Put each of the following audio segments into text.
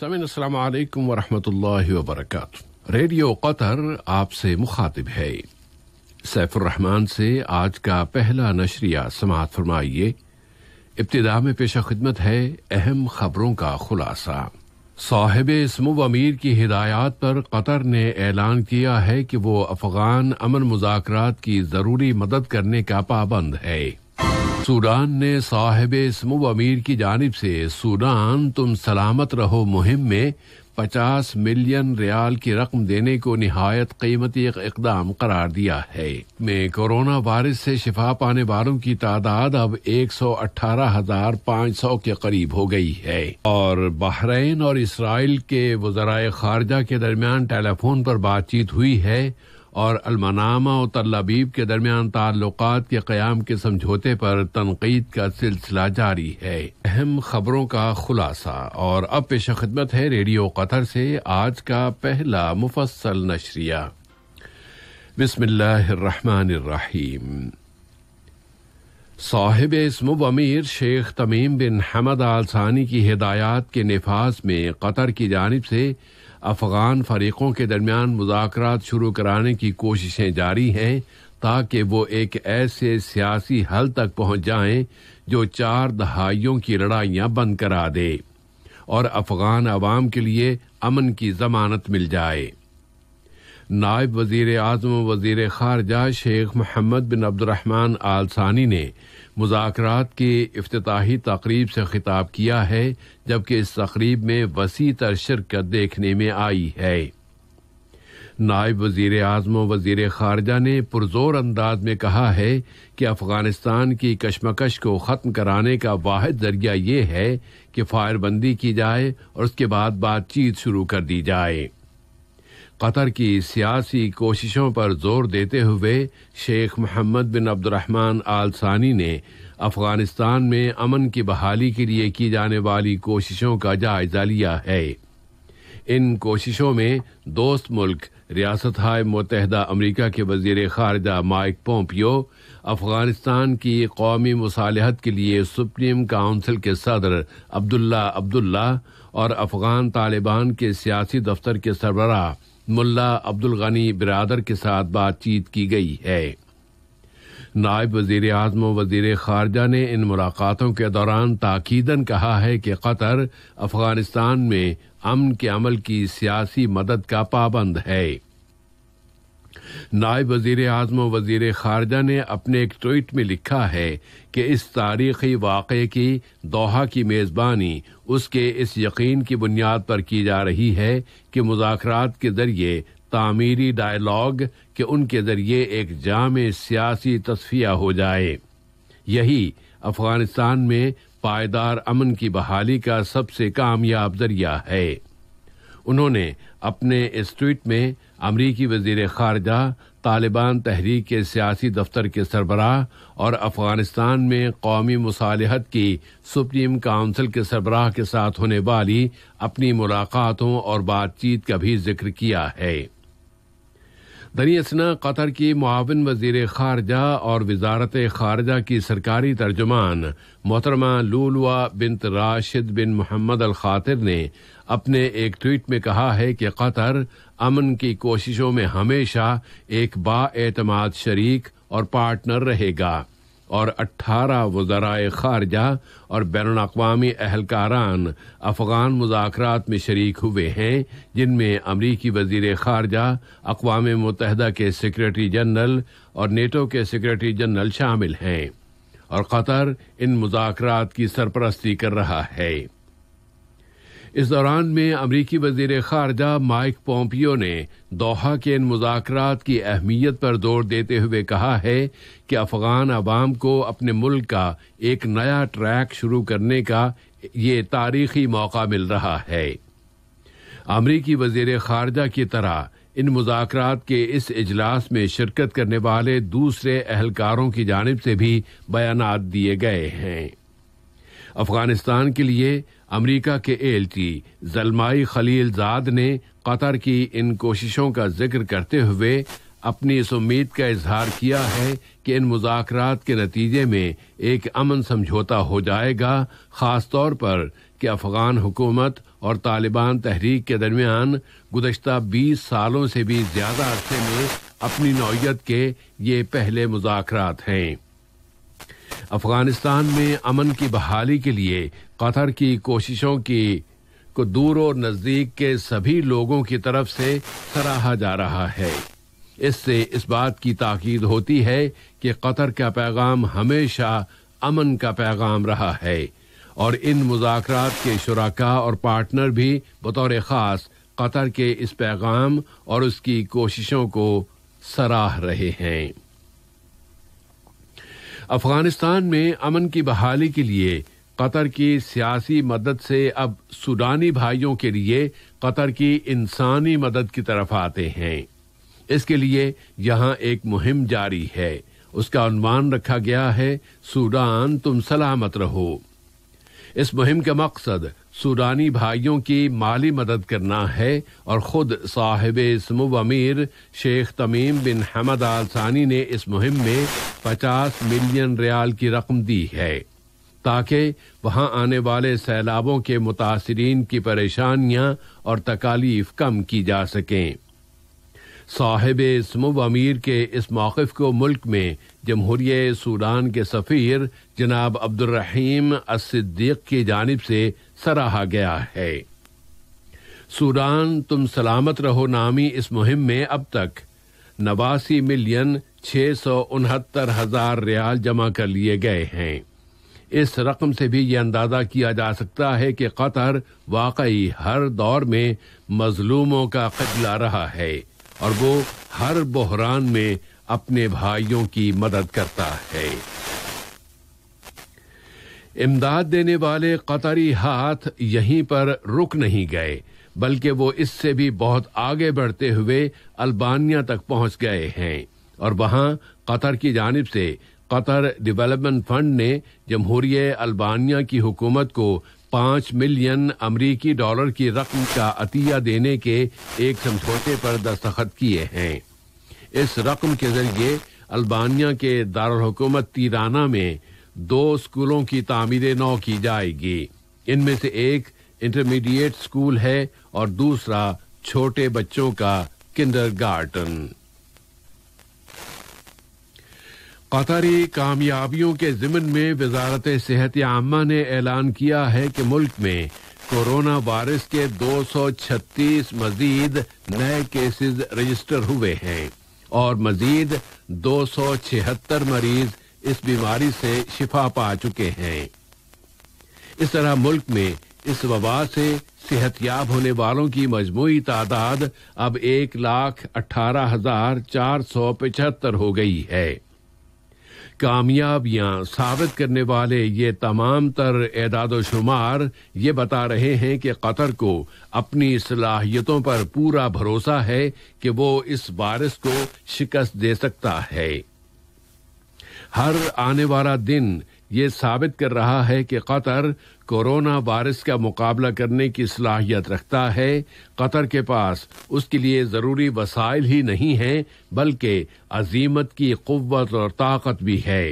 समिन असलकम वरहमल वबरक radio Qatar आपसे मुखातिब है सैफुररहमान से आज का पहला नशरिया समात फरमाइए इब्तदा में पेशा खिदमत है अहम खबरों का खुलासा साहिब इसम अमीर की हिदायत पर कतर ने ऐलान किया है कि वो अफगान अमन मुजाकर की ज़रूरी मदद करने का पाबंद है सूडान ने साहिब इसमो अमीर की जानब से सूडान तुम सलामत रहो मुहिम में पचास मिलियन रियाल की रकम देने को नहायत कीमती एक इकदाम करार दिया है में कोरोना वायरस से शिफा पाने वालों की तादाद अब एक सौ अठारह हजार पाँच सौ के करीब हो गई है और बहरीन और इसराइल के वजरा खारजा के दरमियान टेलीफोन पर बातचीत हुई है और अलमनामा और तल्लाबीब के दरमियान ताल्लुक के क़्याम के समझौते पर तनकीद का सिलसिला जारी है अहम खबरों का खुलासा और अब पेश खदमत है रेडियो कतर से आज का पहला मुफसल नशरिया बिस्मिल्लाहिर्रहमानिर्रहीम साहिब इसमुब अमीर शेख तमीम बिन हमद आलसानी की हिदायत के नफाज में कतर की जानब से अफगान फरीकों के दरमियान मुजाकर शुरू कराने की कोशिशें जारी हैं ताकि वो एक ऐसे सियासी हल तक पहुंच जाएं जो चार दहाइयों की लड़ाइयां बंद करा दे और अफगान आवाम के लिए अमन की जमानत मिल जाए नायब वजीर आजम वजीर खारजा शेख मोहम्मद बिन अब्दुलरहमान आलसानी ने मुजात के अफ्ताही तकरीब से खिताब किया है जबकि इस तकरीब में वसी तर शिरकत देखने में आई है नायब वजीर अजम वजीर खारजा ने पुरजोर अंदाज में कहा है कि अफगानिस्तान की कशमकश को ख़त्म कराने का वाद जरिया ये है कि फायरबंदी की जाए और उसके बाद बातचीत शुरू कर दी जाए कतर की सियासी कोशिशों पर जोर देते हुए शेख मोहम्मद बिन अब्दुलरहमान आल सानी ने अफगानिस्तान में अमन की बहाली के लिए की जाने वाली कोशिशों का जायजा लिया है इन कोशिशों में दोस्त मुल्क रियासत मुतहदा अमरीका के वजीर खारजा माइक पोम्पियो अफगानिस्तान की कौमी मसालहत के लिए सुप्रीम काउंसिल के सदर अब्दुल्ला अब्दुल्ला और अफगान तालिबान के सियासी दफ्तर के सरबराह मुल्ला अब्दुल गनी बिरादर के साथ बातचीत की गई है नायब वजीर अजम वजीर खारजा ने इन मुलाकातों के दौरान ताकीदन कहा है कि कतर अफगानिस्तान में अमन के अमल की सियासी मदद का पाबंद है नायब वजीर आजम वजीर खारजा ने अपने एक ट्वीट में लिखा है कि इस तारीखी वाक़े की दोहा की मेज़बानी उसके इस यकीन की बुनियाद पर की जा रही है कि मुजाकरात के ज़रिए तामीरी डायलॉग के उनके ज़रिए एक जाम सियासी तस्फिया हो जाए यही अफगानिस्तान में पायदार अमन की बहाली का सबसे कामयाब जरिया है उन्होंने अपने इस ट्वीट में अमरीकी वजीर खारजा तालिबान तहरीक के सियासी दफ्तर के सरबराह और अफगानिस्तान में कौमी मुसालहत की सुप्रीम काउंसिल के सरबराह के साथ होने वाली अपनी मुलाकातों और बातचीत का भी जिक्र किया है असना कतर की मुआवन वजीर खारजा और वजारत खारजा की सरकारी तर्जुमान मोहतरमा लूलवा बिन राशिद बिन मोहम्मद अल खातिर ने अपने एक ट्वीट में कहा है कि कतर अमन की कोशिशों में हमेशा एक बातमाद शरीक और पार्टनर रहेगा और 18 वजराए खारजा और बैन अवी अहलकारान अफगान मुजाकर में शरीक हुए हैं जिनमें अमरीकी वजीर खारजा अकवा मुतहदा के सक्रटरी जनरल और नेटो के सक्रटरी जनरल शामिल हैं और कतर इन मुजाकर की सरपरस्ती कर रहा है इस दौरान में अमरीकी वजीर खारजा माइक पोम्पियो ने दोहा के इन मुजाकर की अहमियत पर जोर देते हुए कहा है कि अफगान अवाम को अपने मुल्क का एक नया ट्रैक शुरू करने का ये तारीखी मौका मिल रहा है अमरीकी वजीर खारजा की तरह इन मुजात के इस अजलास में शिरकत करने वाले दूसरे एहलकारों की जानब से भी बयान दिए गए हैं अफगानिस्तान के लिए अमेरिका के एल टी जलमाई जाद ने कतर की इन कोशिशों का जिक्र करते हुए अपनी इस उम्मीद का इजहार किया है कि इन मुजाकर के नतीजे में एक अमन समझौता हो जाएगा ख़ास तौर पर कि अफगान हुकूमत और तालिबान तहरीक के दरमियान गुजशत 20 सालों से भी ज़्यादा अरसे में अपनी नौीयत के ये पहले मुजाकर हैं अफगानिस्तान में अमन की बहाली के लिए कतर की कोशिशों की को दूर और नजदीक के सभी लोगों की तरफ से सराहा जा रहा है इससे इस बात की ताकीद होती है कि कतर का पैगाम हमेशा अमन का पैगाम रहा है और इन मुजाकर के शुराका और पार्टनर भी बतौर खास कतर के इस पैगाम और उसकी कोशिशों को सराह रहे हैं अफगानिस्तान में अमन की बहाली के लिए कतर की सियासी मदद से अब सूडानी भाइयों के लिए कतर की इंसानी मदद की तरफ आते हैं इसके लिए यहां एक मुहिम जारी है उसका अनुमान रखा गया है सूडान तुम सलामत रहो इस मुहिम का मकसद सूडानी भाइयों की माली मदद करना है और खुद साहिब इसम अमीर शेख तमीम बिन हमद आल सानी ने इस मुहिम में 50 मिलियन रियाल की रकम दी है ताकि वहां आने वाले सैलाबों के मुतासरीन की परेशानियां और तकालीफ कम की जा सकें साहिब इसम अमीर के इस मौक़ को मुल्क में जमहूरिय सूडान के सफ़ीर जनाब अब्दुलरहीम असद्दीक की जानब से सराहा गया है सूडान तुम सलामत रहो नामी इस मुहिम में अब तक नवासी मिलियन छह सौ उनहत्तर हजार रियाल जमा कर लिए गए हैं इस रकम से भी ये अंदाज़ा किया जा सकता है कि कतर वाकई हर दौर में मजलूमों का खजला रहा है और वो हर बहरान में अपने भाइयों की मदद करता है इमदाद देने वाले कतरी हाथ यहीं पर रुक नहीं गए बल्कि वो इससे भी बहुत आगे बढ़ते हुए अल्बानिया तक पहुंच गए हैं और वहां कतर की जानब से कतर डेवलपमेंट फंड ने जमहूरी अल्बानिया की हुकूमत को पांच मिलियन अमरीकी डॉलर की रकम का अतिया देने के एक समझौते पर दस्तखत किए हैं इस रकम के जरिए अल्बानिया के दारकूमत तीराना में दो स्कूलों की तामीर नौ की जाएगी इनमें से एक इंटरमीडिएट स्कूल है और दूसरा छोटे बच्चों का किंडर गार्डन कतारी कामयाबियों के जिमन में वजारत सेहत आमा ने ऐलान किया है कि मुल्क में कोरोना वायरस के 236 मजीद नए केसेज रजिस्टर हुए हैं और मजीद दो सौ छिहत्तर मरीज इस बीमारी से शिफा पा चुके हैं इस तरह मुल्क में इस वबा से याब होने वालों की मजमू तादाद अब एक लाख अठारह हजार चार सौ पचहत्तर हो गई है कामयाबियां साबित करने वाले ये तमाम तर एदाद शुमार ये बता रहे हैं कि कतर को अपनी सलाहियतों पर पूरा भरोसा है कि वो इस वायरस को शिकस्त दे सकता है हर आने वाला दिन ये साबित कर रहा है कि कतर कोरोना वायरस का मुकाबला करने की सलाहियत रखता है कतर के पास उसके लिए ज़रूरी वसाइल ही नहीं है बल्कि अजीमत की कुत और ताकत भी है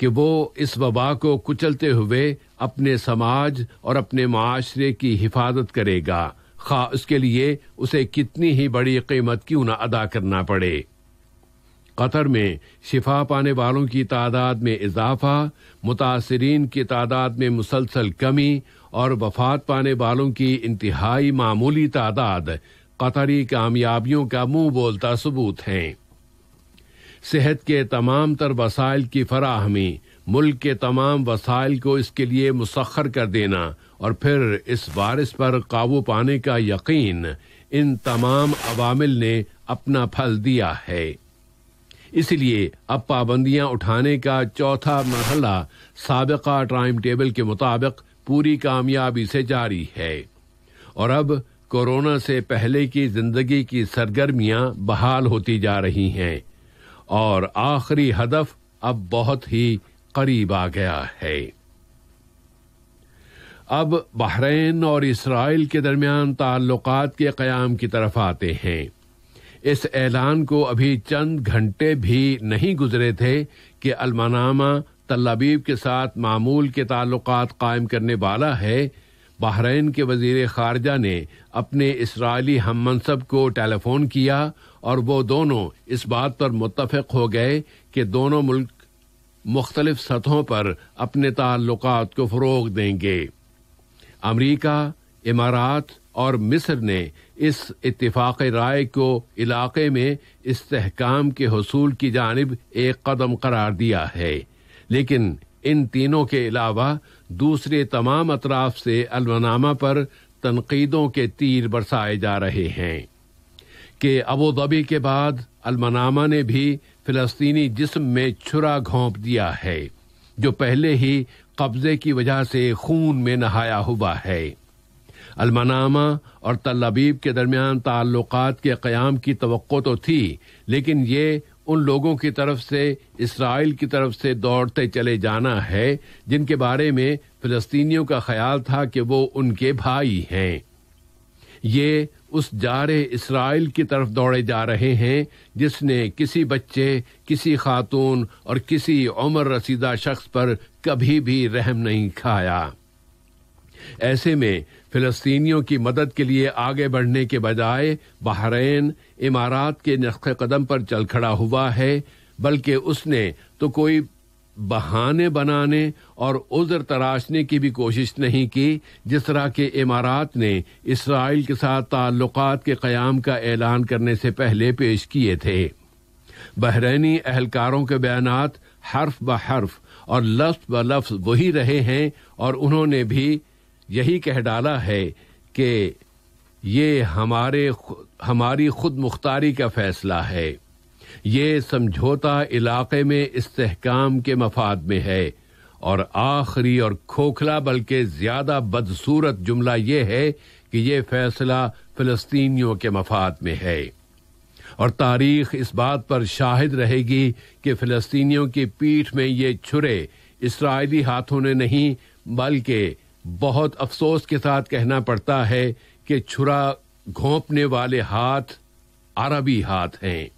कि वो इस वबा को कुचलते हुए अपने समाज और अपने माशरे की हिफाजत करेगा खा उसके लिए उसे कितनी ही बड़ी कीमत क्यों ना अदा करना पड़े कतर में शिफा पाने वालों की तादाद में इजाफा मुतासरीन की तादाद में मुसलसल कमी और वफात पाने वालों की इंतहाई मामूली तादाद कतरी कामयाबियों का मुंह बोलता सबूत हैं सेहत के तमाम तर वसाइल की फराहमी मुल्क के तमाम वसाइल को इसके लिए मुसखर कर देना और फिर इस वारिस पर काबू पाने का यकीन इन तमाम अवामिल ने अपना फल दिया है इसलिए अब पाबंदियां उठाने का चौथा मरहला सबका टाइम टेबल के मुताबिक पूरी कामयाबी से जारी है और अब कोरोना से पहले की जिंदगी की सरगर्मियां बहाल होती जा रही हैं और आखिरी हदफ अब बहुत ही करीब आ गया है अब बहरीन और इसराइल के दरमियान ताल्लुकात के क्याम की तरफ आते हैं इस ऐलान को अभी चंद घंटे भी नहीं गुजरे थे कि अलमानामा तलबीब के साथ मामूल के ताल्लुक कायम करने वाला है बहरीन के वजीर खारजा ने अपने इसराइली हम मनसब को टेलीफोन किया और वो दोनों इस बात पर मुतफक हो गए कि दोनों मुल्क मुख्तलिफ सतहों पर अपने ताल्लुक को फ़रोग देंगे अमरीका इमारात और मिस्र ने इस इतफाक़ राय को इलाक़े में इसकाम के हसूल की जानब एक कदम करार दिया है लेकिन इन तीनों के अलावा दूसरे तमाम अतराफ से अलमनामा पर तनकीदों के तीर बरसाए जा रहे हैं कि अबोधबी के बाद अलमनामा ने भी फिलस्तीनी जिस्म में छुरा घोंप दिया है जो पहले ही कब्जे की वजह से खून में नहाया हुआ है अलमनामा और तलबीब के दरमियान ताल्लुक के क़्याम की तो थी लेकिन ये उन लोगों की तरफ से इसराइल की तरफ से दौड़ते चले जाना है जिनके बारे में फ़लस्तीनियों का ख्याल था कि वो उनके भाई हैं ये उस जारे इसराइल की तरफ दौड़े जा रहे हैं जिसने किसी बच्चे किसी खातून और किसी उम्र रसीदा शख्स पर कभी भी रहम नहीं खाया ऐसे में फिलस्तीनियों की मदद के लिए आगे बढ़ने के बजाय बहरीन इमारात के नक्श कदम पर चल खड़ा हुआ है बल्कि उसने तो कोई बहाने बनाने और उजर तराशने की भी कोशिश नहीं की जिस तरह के इमारात ने इसराइल के साथ ताल्लुक के क्याम का ऐलान करने से पहले पेश किए थे बहरीनी अहलकारों के बयान हर्फ ब हर्फ और लफ्ज ब लफ्ज वही रहे हैं और उन्होंने भी यही कह डाला है कि ये हमारे हमारी खुद मुख्तारी का फैसला है ये समझौता इलाके में इस्तेहकाम के मफाद में है और आखिरी और खोखला बल्कि ज्यादा बदसूरत जुमला यह है कि यह फैसला फिलिस्तीनियों के मफाद में है और तारीख इस बात पर शाहिद रहेगी कि फिलिस्तीनियों की पीठ में ये छुरे इसराइली हाथों ने नहीं बल्कि बहुत अफसोस के साथ कहना पड़ता है कि छुरा घोंपने वाले हाथ अरबी हाथ हैं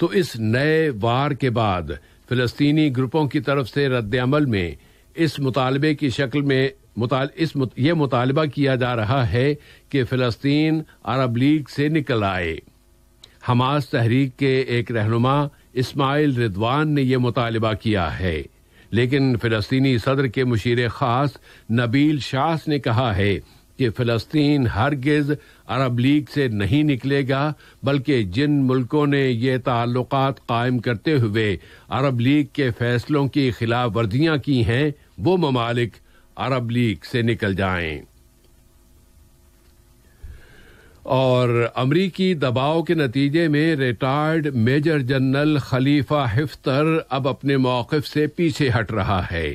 तो इस नए वार के बाद फिलिस्तीनी ग्रुपों की तरफ से रद्दअमल में इस मुतालबे की शक्ल में मुताल, इस मुत, ये मुतालबा किया जा रहा है कि फिलस्तीन अरब लीग से निकल आए हमास तहरीक के एक रहनुमा इस्माइल रिदवान ने यह मुतालबा किया है लेकिन फिलस्तीनी सदर के मुशीर खास नबील शास ने कहा है कि फिलस्तीन हरगिज अरब लीग से नहीं निकलेगा बल्कि जिन मुल्कों ने ये ताल्लुक कायम करते हुए अरब लीग के फैसलों की खिलाफ वर्जियां की हैं वो ममालिक अरब लीग से निकल जाएं और अमरीकी दबाव के नतीजे में retired major general Khalifa Haftar अब अपने मौकफ से पीछे हट रहा है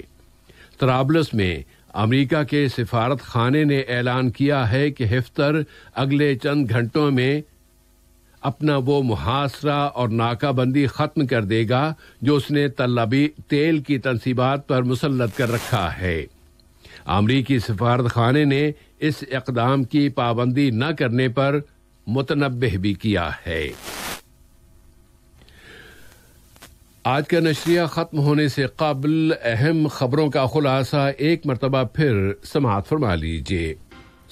त्राबलस में अमरीका के सिफारत खाने ने ऐलान किया है कि हिफ्तर अगले चंद घंटों में अपना वो मुहासरा और नाकाबंदी खत्म कर देगा जो उसने तलबी तेल की तनसीबात पर मुसलत कर रखा है अमरीकी सफारत खाने ने इस इकदाम की पाबंदी न करने पर मुतनबह भी किया है आज का नशरिया ख़त्म होने से कबल अहम खबरों का खुलासा एक मरतबा फिर समात फरमा लीजिए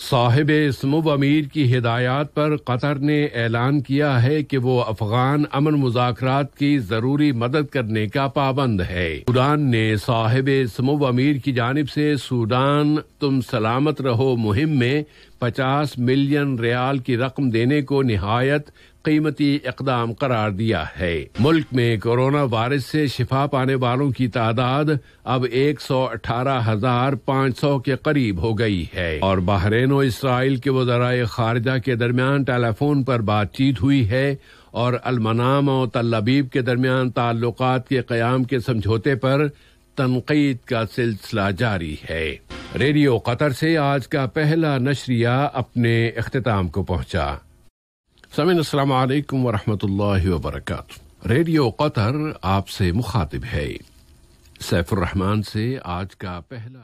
साहिब इसमु अमीर की हिदायत पर कतर ने ऐलान किया है कि वो अफगान अमन मुजात की ज़रूरी मदद करने का पाबंद है सूडान ने साहिब इसमु अमीर की जानब से सूडान तुम सलामत रहो मुहिम में पचास मिलियन रियाल की रकम देने को नहायत कीमती इकदाम करार दिया है मुल्क में कोरोना वायरस से शिफा पाने वालों की तादाद अब एक सौ अठारह हजार पाँच सौ के करीब हो गई है और बहरेन और इसराइल के वजराए खारजा के दरमियान टेलीफोन पर बातचीत हुई है और अलमनाम और तलबीब के दरमियान ताल्लुक के क्याम के समझौते पर तनकीद का सिलसिला जारी है रेडियो कतर से आज का पहला नशरिया अपने अख्ताम को पहुंचा समिन असलकम वरहमल वरक रेडियो कतर आपसे मुखातिब है सैफुररहमान से आज का पहला